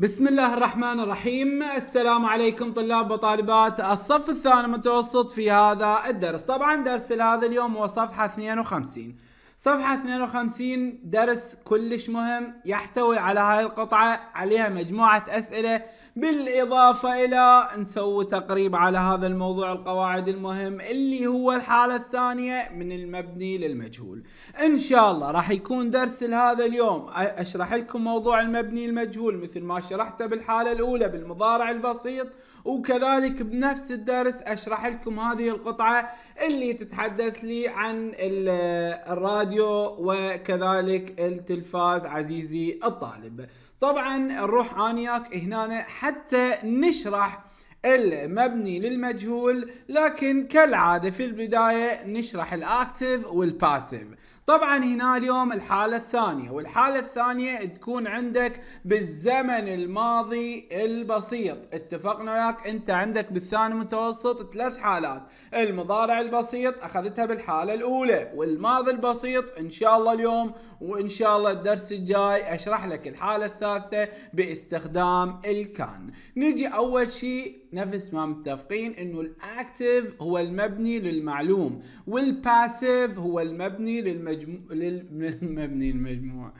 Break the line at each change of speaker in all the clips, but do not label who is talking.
بسم الله الرحمن الرحيم السلام عليكم طلاب وطالبات الصف الثاني متوسط في هذا الدرس طبعا درس هذا اليوم هو صفحة 52 صفحة 52 درس كلش مهم يحتوي على هاي القطعة عليها مجموعة أسئلة بالاضافه الى نسوي تقريب على هذا الموضوع القواعد المهم اللي هو الحاله الثانيه من المبني للمجهول ان شاء الله راح يكون درس لهذا اليوم اشرح لكم موضوع المبني المجهول مثل ما شرحته بالحاله الاولى بالمضارع البسيط وكذلك بنفس الدرس اشرح لكم هذه القطعه اللي تتحدث لي عن الراديو وكذلك التلفاز عزيزي الطالب طبعا نروح انياك هنا حتى نشرح المبني للمجهول لكن كالعاده في البدايه نشرح الاكتف والباسيف طبعا هنا اليوم الحالة الثانية والحالة الثانية تكون عندك بالزمن الماضي البسيط اتفقنا وياك انت عندك بالثاني متوسط ثلاث حالات المضارع البسيط اخذتها بالحالة الاولى والماضي البسيط ان شاء الله اليوم وان شاء الله الدرس الجاي اشرح لك الحالة الثالثة باستخدام الكان نجي اول شيء نفس ما متفقين انه الاكتف هو المبني للمعلوم والباسيف هو المبني للمجهول للمجمو... للمبني المجموع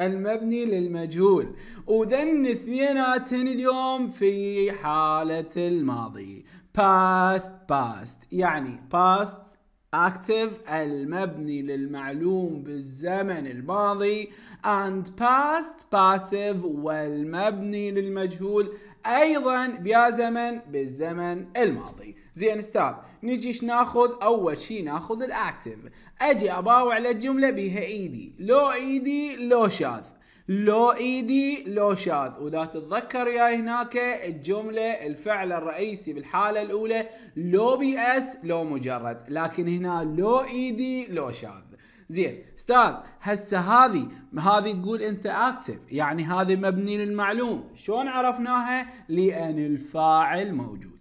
المبني للمجهول وذن اثنيناتن اليوم في حالة الماضي past past يعني past active المبني للمعلوم بالزمن الماضي and past passive والمبني للمجهول ايضا بيا زمن بالزمن الماضي زين استاذ نجيش ناخذ اول شيء ناخذ الاكتف اجي اباوع للجمله بيها ايدي لو ايدي لو شاذ لو ايدي لو شاذ ولا تتذكر يا هناك الجمله الفعل الرئيسي بالحاله الاولى لو بي اس لو مجرد لكن هنا لو ايدي لو شاذ زين استاذ هسه هذه هذه تقول انت اكتف يعني هذه مبني للمعلوم شلون عرفناها لان الفاعل موجود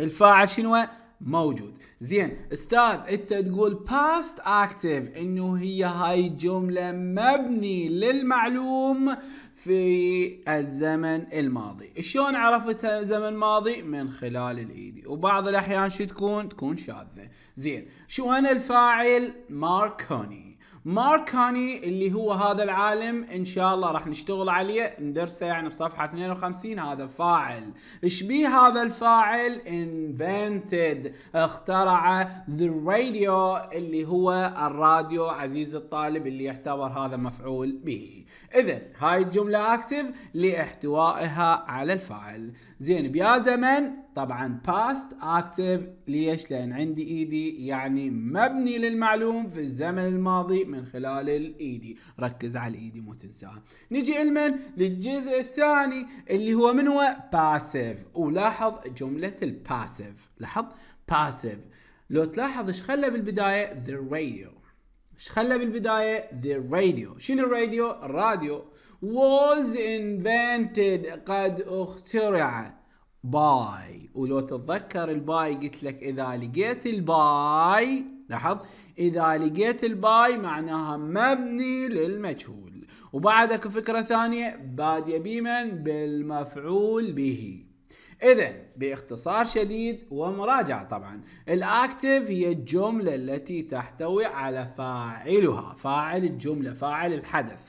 الفاعل شنو موجود زين استاذ انت تقول past active انه هي هاي جملة مبني للمعلوم في الزمن الماضي شلون عرفت زمن ماضي من خلال الايدي وبعض الاحيان شو تكون تكون شاذة زين شو انا الفاعل ماركوني ماركوني اللي هو هذا العالم ان شاء الله راح نشتغل عليه ندرسه يعني بصفحه 52 هذا فاعل ايش بيه هذا الفاعل invented اخترع the radio اللي هو الراديو عزيز الطالب اللي يعتبر هذا مفعول به اذا هاي الجمله اكتف لاحتوائها على الفاعل زين بيا زمن طبعا باست اكتف ليش لان عندي ايدي يعني مبني للمعلوم في الزمن الماضي من خلال الايدي ركز على الايدي مو تنساها نجي المن للجزء الثاني اللي هو من هو باسيف ولاحظ جمله الباسيف لاحظ باسيف لو تلاحظ ايش خلى بالبدايه the radio ايش خلى بالبدايه ذا راديو، شنو الراديو الراديو was invented قد اخترع باي ولو تتذكر الباي قلت لك اذا لقيت الباي لاحظ اذا لقيت الباي معناها مبني للمجهول وبعد اكو فكره ثانيه باديه بمن بالمفعول به إذا باختصار شديد ومراجعة طبعا الأكتف هي الجملة التي تحتوي على فاعلها فاعل الجملة فاعل الحدث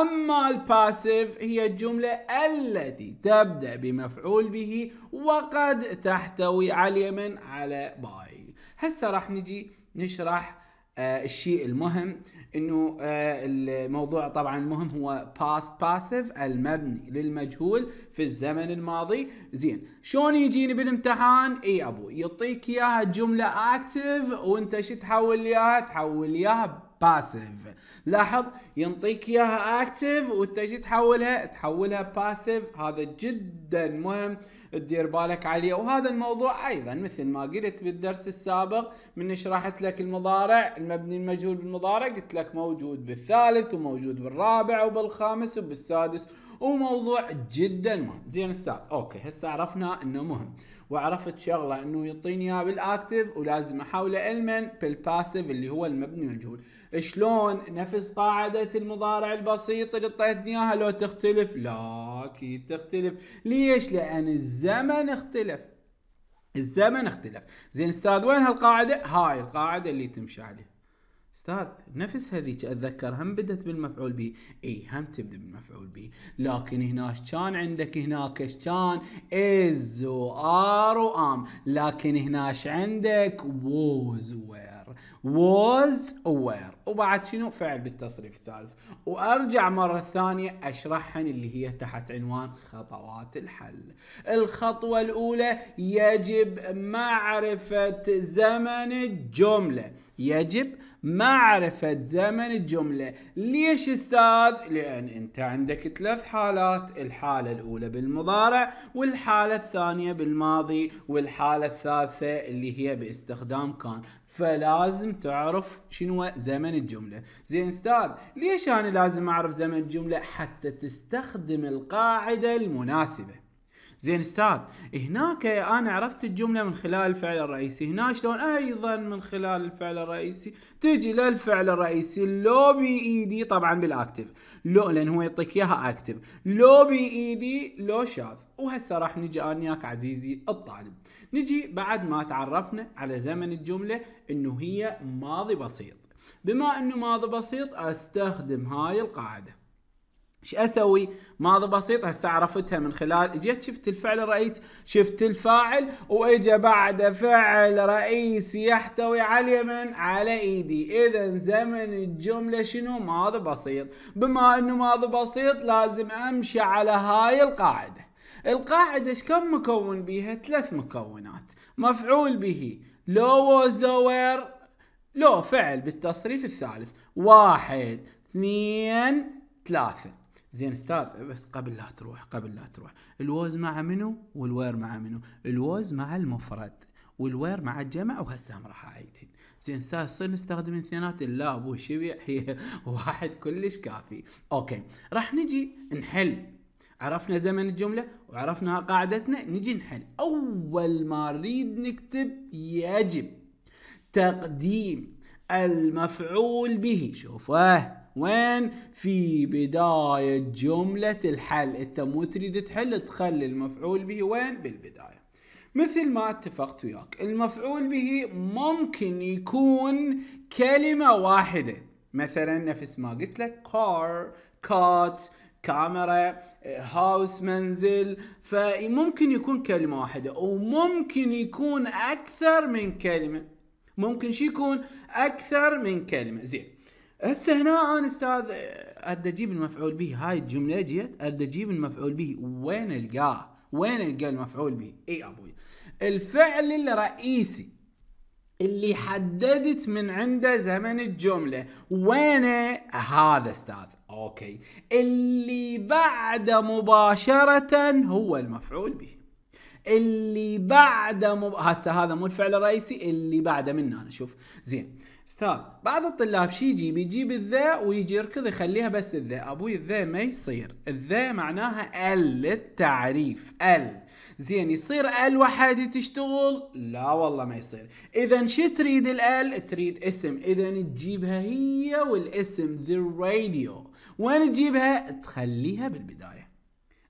أما الباسيف هي الجملة التي تبدأ بمفعول به وقد تحتوي على من على باي هسه راح نجي نشرح آه، الشيء المهم انه آه، الموضوع طبعا مهم هو باست باسيف المبني للمجهول في الزمن الماضي زين شلون يجيني بالامتحان اي ابو يعطيك اياها جمله اكتف وانت شو تحول اياها تحول اياها باسيف لاحظ ينطيك اياها اكتف وانت شو تحولها تحولها باسيف هذا جدا مهم تدير بالك عليه وهذا الموضوع ايضا مثل ما قلت بالدرس السابق من شرحت لك المضارع المبني المجهول بالمضارع قلت لك موجود بالثالث وموجود بالرابع وبالخامس وبالسادس وموضوع جدا مهم زين استاذ اوكي هسه عرفنا انه مهم وعرفت شغله انه يعطيني اياه بالاكتف ولازم احاول المن بالباسيف اللي هو المبني مجهول شلون نفس قاعده المضارع البسيط اللي اعطيتني اياها لو تختلف لا اكيد تختلف ليش لان الزمن اختلف الزمن اختلف زين استاذ وين هالقاعده هاي القاعده اللي تمشي عليها استاذ نفس هذيك اتذكر هم بدت بالمفعول به اي هم تبدا بالمفعول به لكن هنا كان عندك هناك كان از وار وام لكن هنا عندك ووز وير ووز وير وبعد شنو فعل بالتصريف الثالث وارجع مره ثانيه اشرحهن اللي هي تحت عنوان خطوات الحل الخطوه الاولى يجب معرفه زمن الجمله يجب معرفة زمن الجملة ليش استاذ؟ لأن انت عندك ثلاث حالات الحالة الأولى بالمضارع والحالة الثانية بالماضي والحالة الثالثة اللي هي باستخدام كان فلازم تعرف شنو زمن الجمله زين استاذ ليش انا لازم اعرف زمن الجمله حتى تستخدم القاعده المناسبه زين استاذ هناك انا عرفت الجمله من خلال الفعل الرئيسي هنا شلون ايضا من خلال الفعل الرئيسي تجي للفعل الرئيسي لو بايدي طبعا بالاكتف لو لان هو يعطيك اياها اكتف لو بايدي لو شاف وهسه راح نجي انا وياك عزيزي الطالب نجي بعد ما تعرفنا على زمن الجمله انه هي ماضي بسيط بما انه ماضي بسيط استخدم هاي القاعده ايش اسوي؟ ماضي بسيط هسه عرفتها من خلال جيت شفت الفعل الرئيسي، شفت الفاعل واجا بعده فعل رئيسي يحتوي على اليمن على ايدي، اذا زمن الجمله شنو؟ ماضي بسيط، بما انه ماضي بسيط لازم امشي على هاي القاعده. القاعده ايش كم مكون بيها؟ ثلاث مكونات، مفعول به، لووز لوير لو فعل بالتصريف الثالث، واحد، اثنين، ثلاثه. زين استاذ بس قبل لا تروح قبل لا تروح الوز مع منو والوير مع منو الوز مع المفرد والوير مع الجمع وهسه راح اعيدهن زين استاذ صير نستخدم اثنينات لا ابو شبيع هي واحد كلش كافي اوكي راح نجي نحل عرفنا زمن الجملة وعرفنا قاعدتنا نجي نحل أول ما نريد نكتب يجب تقديم المفعول به شوفه وين في بداية جملة الحل انت مو تريد تحل تخلي المفعول به وين بالبداية مثل ما اتفقت وياك المفعول به ممكن يكون كلمة واحدة مثلا نفس ما قلت لك كار كات كاميرا هاوس منزل فممكن يكون كلمة واحدة وممكن يكون أكثر من كلمة ممكن شي يكون أكثر من كلمة زين هسه هنا انا استاذ اريد اجيب المفعول به هاي الجمله جيت اريد اجيب المفعول به وين القاه؟ وين القى المفعول به؟ اي ابوي الفعل الرئيسي اللي حددت من عنده زمن الجمله وين هذا استاذ اوكي اللي بعد مباشره هو المفعول به اللي بعد مب... هسه هذا مو الفعل الرئيسي اللي بعده منه انا شوف زين ستار بعض الطلاب شي يجيب يجيب الذا ويجي يركض يخليها بس الذا ابوي الذا ما يصير الذا معناها ال للتعريف ال زين يصير ال واحد تشتغل لا والله ما يصير اذا شو تريد الال تريد اسم اذا تجيبها هي والاسم ذا راديو وين تجيبها تخليها بالبدايه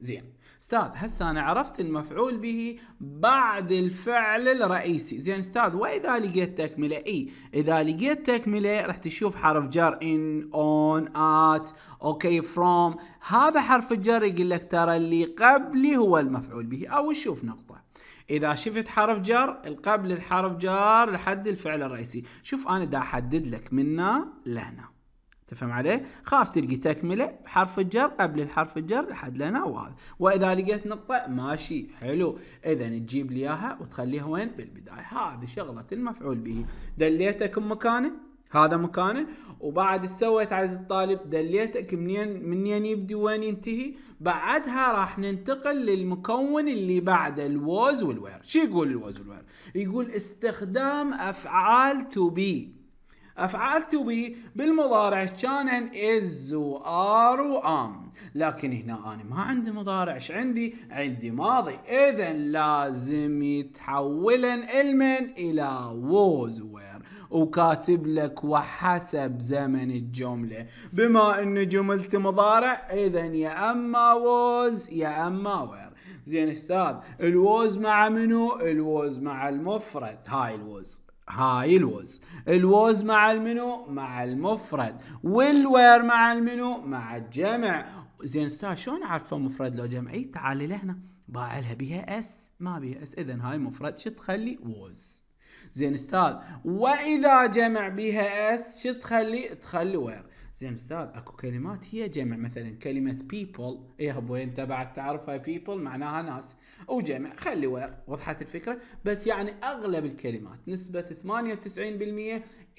زين استاذ هسه انا عرفت المفعول به بعد الفعل الرئيسي زين استاذ واذا لقيت تكمله اي اذا لقيت تكمله راح تشوف حرف جر ان اون ات اوكي فروم هذا حرف الجر يقول لك ترى اللي قبلي هو المفعول به او شوف نقطه اذا شفت حرف جر القبل الحرف جر لحد الفعل الرئيسي شوف انا دا احدد لك منا لهنا تفهم علي؟ خاف تلقي تكمله حرف الجر قبل الحرف الجر لحد لنا وهذا، واذا لقيت نقطه ماشي حلو، اذا تجيب لي اياها وتخليها وين؟ بالبدايه، هذه شغله المفعول به، دليتك مكانه هذا مكانه وبعد سويت عز الطالب دليتك منين منين يبدي وين ينتهي بعدها راح ننتقل للمكون اللي بعد الوز والوير شو يقول الوز والوير يقول استخدام افعال تو بي افعال تو بي بالمضارع كانن از وار وام لكن هنا انا ما عندي مضارع ايش عندي عندي ماضي اذا لازم يتحولن المن الى ووز وير وكاتب لك وحسب زمن الجمله بما ان جملتي مضارع اذا يا اما ووز يا اما وير زين استاذ الووز مع منو الووز مع المفرد هاي الووز هاي الوز الوز مع المنو مع المفرد والوير مع المنو مع الجمع زين استاذ شلون عارفه مفرد لو جمعي تعالي لهنا باعلها بها اس ما بها اس اذا هاي مفرد شو تخلي ووز زين استاذ واذا جمع بها اس شو تخلي تخلي وير زين استاذ اكو كلمات هي جمع مثلا كلمه بيبل إيه يا ابوي انت بعد تعرفها بيبل معناها ناس او جمع خلي وير وضحت الفكره بس يعني اغلب الكلمات نسبه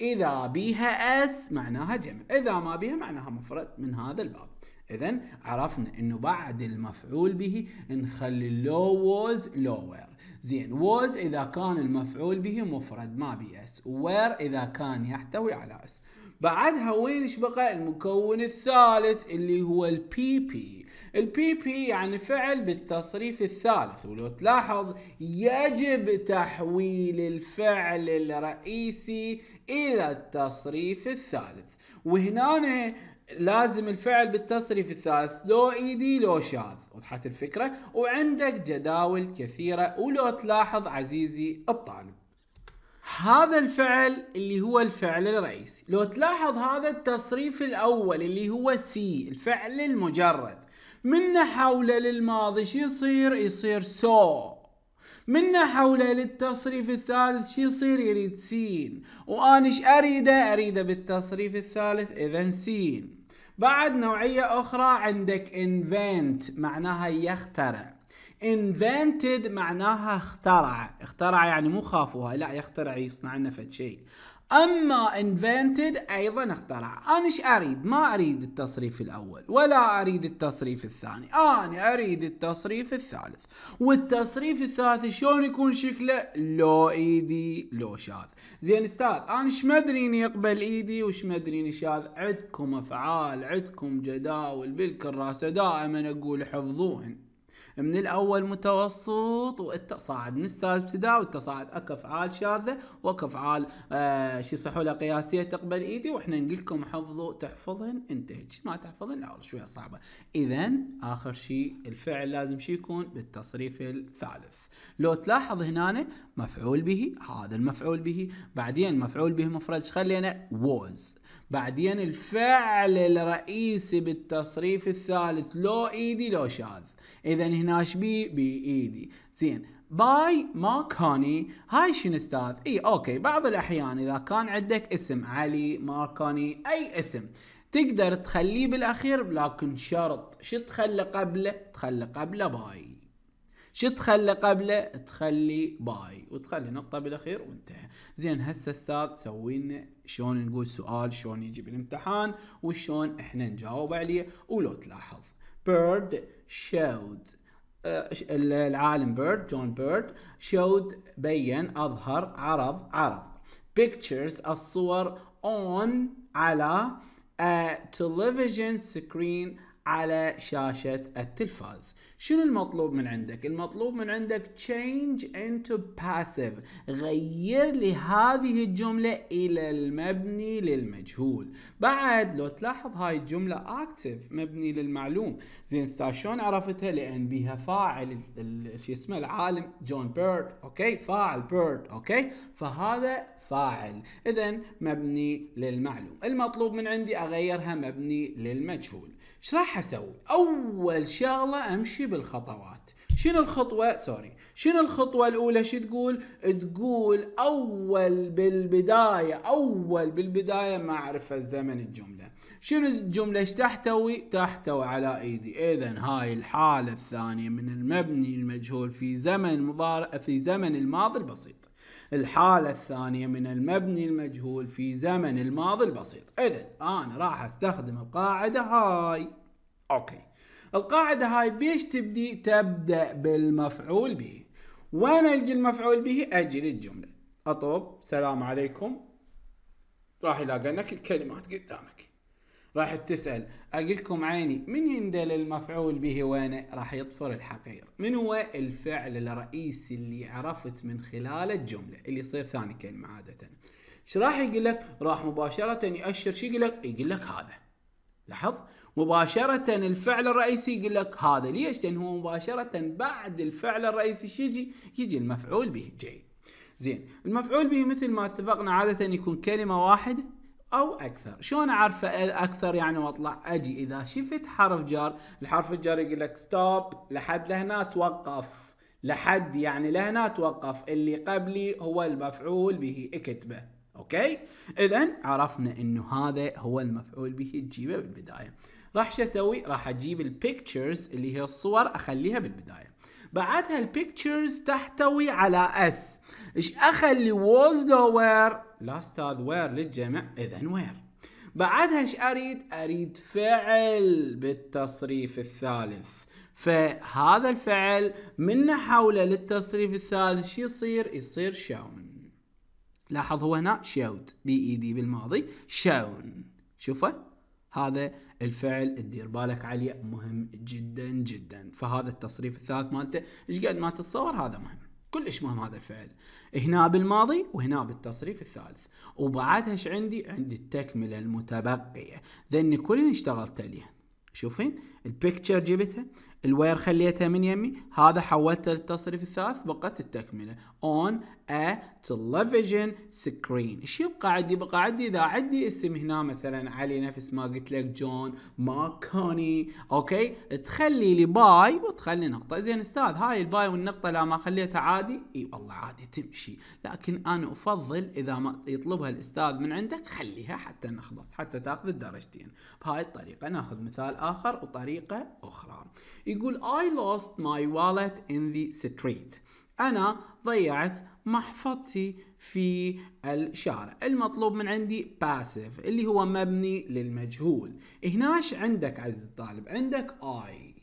98% اذا بيها اس معناها جمع اذا ما بيها معناها مفرد من هذا الباب اذا عرفنا انه بعد المفعول به نخلي لو ووز لوير زين was إذا كان المفعول به مفرد ما بي اس where إذا كان يحتوي على اس بعدها وين ايش بقى المكون الثالث اللي هو البي بي البي بي يعني فعل بالتصريف الثالث ولو تلاحظ يجب تحويل الفعل الرئيسي الى التصريف الثالث وهنا لازم الفعل بالتصريف الثالث لو ايدي لو شاذ وضحت الفكرة وعندك جداول كثيرة ولو تلاحظ عزيزي الطالب هذا الفعل اللي هو الفعل الرئيسي لو تلاحظ هذا التصريف الأول اللي هو سي الفعل المجرد من حوله للماضي شو يصير يصير سو من حوله للتصريف الثالث شو يصير يريد سين وانش اريده اريده بالتصريف الثالث اذا سين بعد نوعية أخرى عندك invent معناها يخترع invented معناها اخترع اخترع يعني مو خافوها لا يخترع يصنع لنا فد شيء اما انفنتد ايضا اخترع انا ايش اريد ما اريد التصريف الاول ولا اريد التصريف الثاني انا اريد التصريف الثالث والتصريف الثالث شلون يكون شكله لو ايدي لو شاذ زين استاذ انا ايش مدريني يقبل ايدي وش مدريني شاذ عندكم افعال عندكم جداول بالكراسه دائما اقول حفظوهن من الاول متوسط والتصاعد من السادس ابتداء والتصاعد اكو افعال شاذه واكو افعال آه شي صحوله قياسيه تقبل ايدي واحنا نقول لكم حفظوا تحفظن انتج ما تحفظن لا شويه صعبه اذا اخر شيء الفعل لازم شي يكون بالتصريف الثالث لو تلاحظ هنا مفعول به هذا المفعول به بعدين مفعول به مفرد خلينا was بعدين الفعل الرئيسي بالتصريف الثالث لو ايدي لو شاذ اذا هنا بي بايدي زين باي كاني هاي شنو استاذ اي اوكي بعض الاحيان اذا كان عندك اسم علي كاني اي اسم تقدر تخليه بالاخير لكن شرط شو تخلى قبله تخلى قبله باي شو تخلى قبله تخلي باي وتخلي نقطه بالاخير وانتهى زين هسه استاذ سوي لنا شلون نقول سؤال شلون يجي بالامتحان وشلون احنا نجاوب عليه ولو تلاحظ بيرد showed العالم بيرد جون بيرد showed بين أظهر عرض عرض pictures الصور on على a television screen على شاشة التلفاز شنو المطلوب من عندك؟ المطلوب من عندك change into passive غير لي هذه الجملة إلى المبني للمجهول بعد لو تلاحظ هاي الجملة active مبني للمعلوم زين شلون عرفتها؟ لأن بيها فاعل شو اسمه العالم جون بيرد أوكي فاعل بيرد أوكي فهذا فاعل اذا مبني للمعلوم المطلوب من عندي اغيرها مبني للمجهول ايش راح اسوي اول شغله امشي بالخطوات شنو الخطوة سوري شنو الخطوة الأولى شو تقول تقول أول بالبداية أول بالبداية معرفة زمن الجملة شنو الجملة ايش تحتوي تحتوي على ايدي إذا هاي الحالة الثانية من المبني المجهول في زمن مضار... في زمن الماضي البسيط الحالة الثانية من المبني المجهول في زمن الماضي البسيط إذا أنا راح أستخدم القاعدة هاي أوكي القاعدة هاي بيش تبدي تبدأ بالمفعول به وين ألقي المفعول به أجي للجملة أطوب سلام عليكم راح لك الكلمات قدامك راح تسأل أقول لكم عيني من يندل المفعول به وين راح يطفر الحقير من هو الفعل الرئيسي اللي عرفت من خلاله الجملة اللي يصير ثاني كلمة عادة ايش راح يقول لك راح مباشرة يأشر شي يقول لك يقول لك هذا لاحظ مباشره الفعل الرئيسي يقول لك هذا ليش؟ لان هو مباشره بعد الفعل الرئيسي شو يجي يجي المفعول به جاي. زين المفعول به مثل ما اتفقنا عاده يكون كلمه واحده او اكثر شلون اعرف اكثر يعني واطلع اجي اذا شفت حرف جار الحرف الجار يقول لك ستوب لحد لهنا توقف لحد يعني لهنا توقف اللي قبلي هو المفعول به اكتبه اوكي اذا عرفنا انه هذا هو المفعول به تجيبه بالبدايه راح شو اسوي راح اجيب البيكتشرز اللي هي الصور اخليها بالبدايه بعدها البيكتشرز تحتوي على اس ايش اخلي ووز لو وير لا استاذ وير للجمع اذا وير بعدها ايش اريد اريد فعل بالتصريف الثالث فهذا الفعل من نحوله للتصريف الثالث شو يصير يصير شاون لاحظ هو هنا شاود بي اي دي بالماضي شاون شوفه هذا الفعل تدير بالك عليه مهم جدا جدا فهذا التصريف الثالث مالته ايش قد ما تتصور هذا مهم كلش مهم هذا الفعل هنا بالماضي وهنا بالتصريف الثالث وبعدها ايش عندي عندي التكمله المتبقيه ذني اللي اشتغلت عليها شوفين البيكتشر جبتها الوير خليتها من يمي هذا حولته للتصريف الثالث بقت التكملة اون ا تلفزيون سكرين ايش يبقى عندي بقى عندي اذا عندي اسم هنا مثلا علي نفس ما قلت لك جون ماكوني اوكي تخلي لي باي وتخلي نقطة زين استاذ هاي الباي والنقطة لا ما خليتها عادي اي والله عادي تمشي لكن انا افضل اذا ما يطلبها الاستاذ من عندك خليها حتى نخلص حتى تاخذ الدرجتين بهاي الطريقة ناخذ مثال اخر وطريقة بطريقة أخرى يقول I lost my wallet in the street أنا ضيعت محفظتي في الشارع المطلوب من عندي passive اللي هو مبني للمجهول هناش عندك عز الطالب عندك I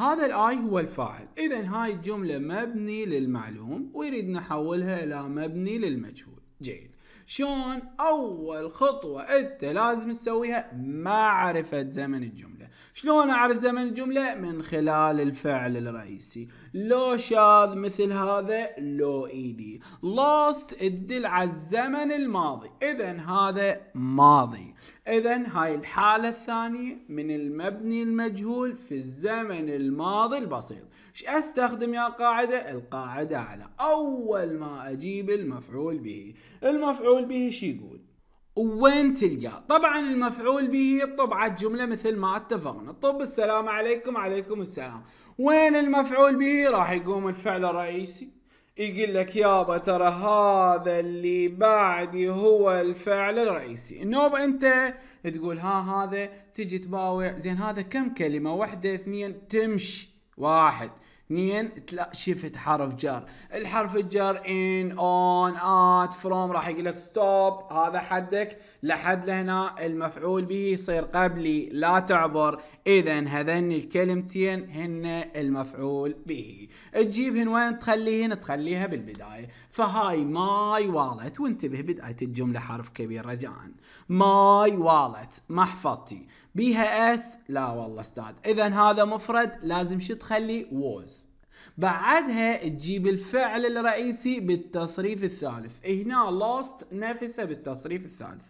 هذا الاي هو الفاعل اذا هاي الجملة مبني للمعلوم ويريد نحولها الى مبني للمجهول جيد شلون اول خطوة انت لازم تسويها معرفة زمن الجملة شلون اعرف زمن الجمله من خلال الفعل الرئيسي لو شاذ مثل هذا لو ايدي لوست تدل على الزمن الماضي اذا هذا ماضي اذا هاي الحاله الثانيه من المبني المجهول في الزمن الماضي البسيط ايش استخدم يا قاعده القاعده على اول ما اجيب المفعول به المفعول به شو يقول وين تلقاه طبعا المفعول به بطبعة جملة مثل ما اتفقنا طب السلام عليكم عليكم السلام وين المفعول به راح يقوم الفعل الرئيسي يقول لك يابا ترى هذا اللي بعدي هو الفعل الرئيسي النوب انت تقول ها هذا تجي تباوع زين هذا كم كلمة واحدة اثنين تمشي واحد اثنين تلا شفت حرف جر الحرف الجر ان اون ات فروم راح يقول لك ستوب هذا حدك لحد لهنا المفعول به يصير قبلي لا تعبر اذا هذن الكلمتين هن المفعول به تجيبهن وين تخليهن تخليها بالبدايه فهاي ماي والت وانتبه بدايه الجمله حرف كبير رجاء ماي والت محفظتي بيها اس لا والله استاذ اذا هذا مفرد لازم شو تخلي was بعدها تجيب الفعل الرئيسي بالتصريف الثالث هنا lost نفسه بالتصريف الثالث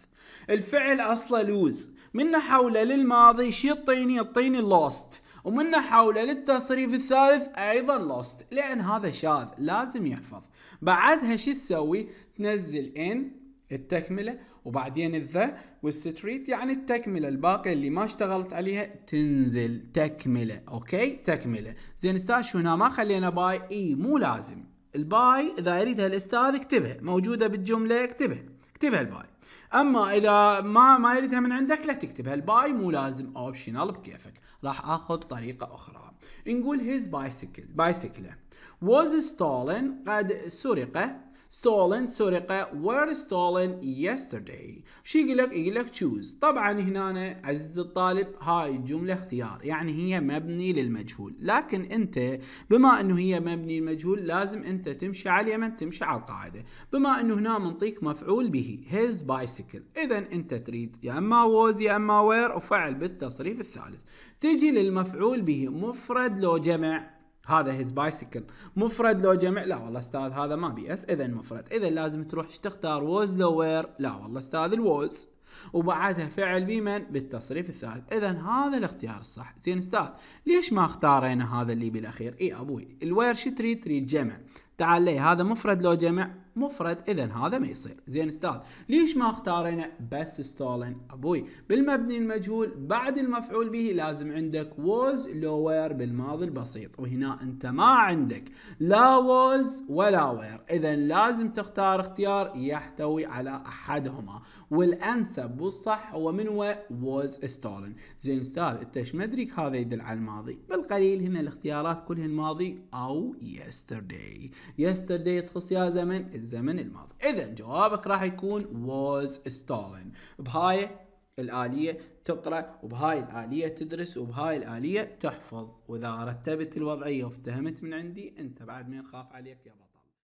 الفعل اصله لوز من حوله للماضي شي يعطيني يعطيني lost ومن حوله للتصريف الثالث ايضا لوست لان هذا شاذ لازم يحفظ بعدها شو تسوي تنزل ان التكملة وبعدين الذا والستريت يعني التكملة الباقية اللي ما اشتغلت عليها تنزل تكملة اوكي تكملة زين استاذ هنا ما خلينا باي اي مو لازم الباي اذا يريدها الاستاذ اكتبها موجودة بالجملة اكتبها اكتبها الباي اما اذا ما ما يريدها من عندك لا تكتبها الباي مو لازم اوبشنال بكيفك راح اخذ طريقة اخرى نقول هيز بايسكل بايسكله was stolen قد سرق stolen سرقة were stolen yesterday شو يقول لك يقول لك choose طبعا هنا عزيز الطالب هاي الجملة اختيار يعني هي مبني للمجهول لكن انت بما انه هي مبني للمجهول لازم انت تمشي على اليمن تمشي على القاعدة بما انه هنا منطيك مفعول به his bicycle اذا انت تريد يا اما was يا اما were وفعل بالتصريف الثالث تجي للمفعول به مفرد لو جمع هذا هيز بايسكل مفرد لو جمع لا والله استاذ هذا ما بيأس اذا مفرد اذا لازم تروح تختار ووز لو وير لا والله استاذ الووز وبعدها فعل بمن بالتصريف الثالث اذا هذا الاختيار الصح زين استاذ ليش ما اختارينا هذا اللي بالاخير اي ابوي الوير شو تريد تريد جمع تعال لي هذا مفرد لو جمع مفرد اذا هذا ما يصير زين استاذ ليش ما اختارنا بس ستولن ابوي بالمبني المجهول بعد المفعول به لازم عندك was lower بالماضي البسيط وهنا انت ما عندك لا was ولا were اذا لازم تختار اختيار يحتوي على احدهما والانسب والصح هو من هو was stolen زين استاذ انت ايش مدريك هذا يدل على الماضي بالقليل هنا الاختيارات كلها الماضي او yesterday yesterday تخص يا زمن الزمن الماضي اذا جوابك راح يكون was stolen بهاي الآلية تقرأ وبهاي الآلية تدرس وبهاي الآلية تحفظ وإذا رتبت الوضعية وافتهمت من عندي أنت بعد ما يخاف عليك يا بابا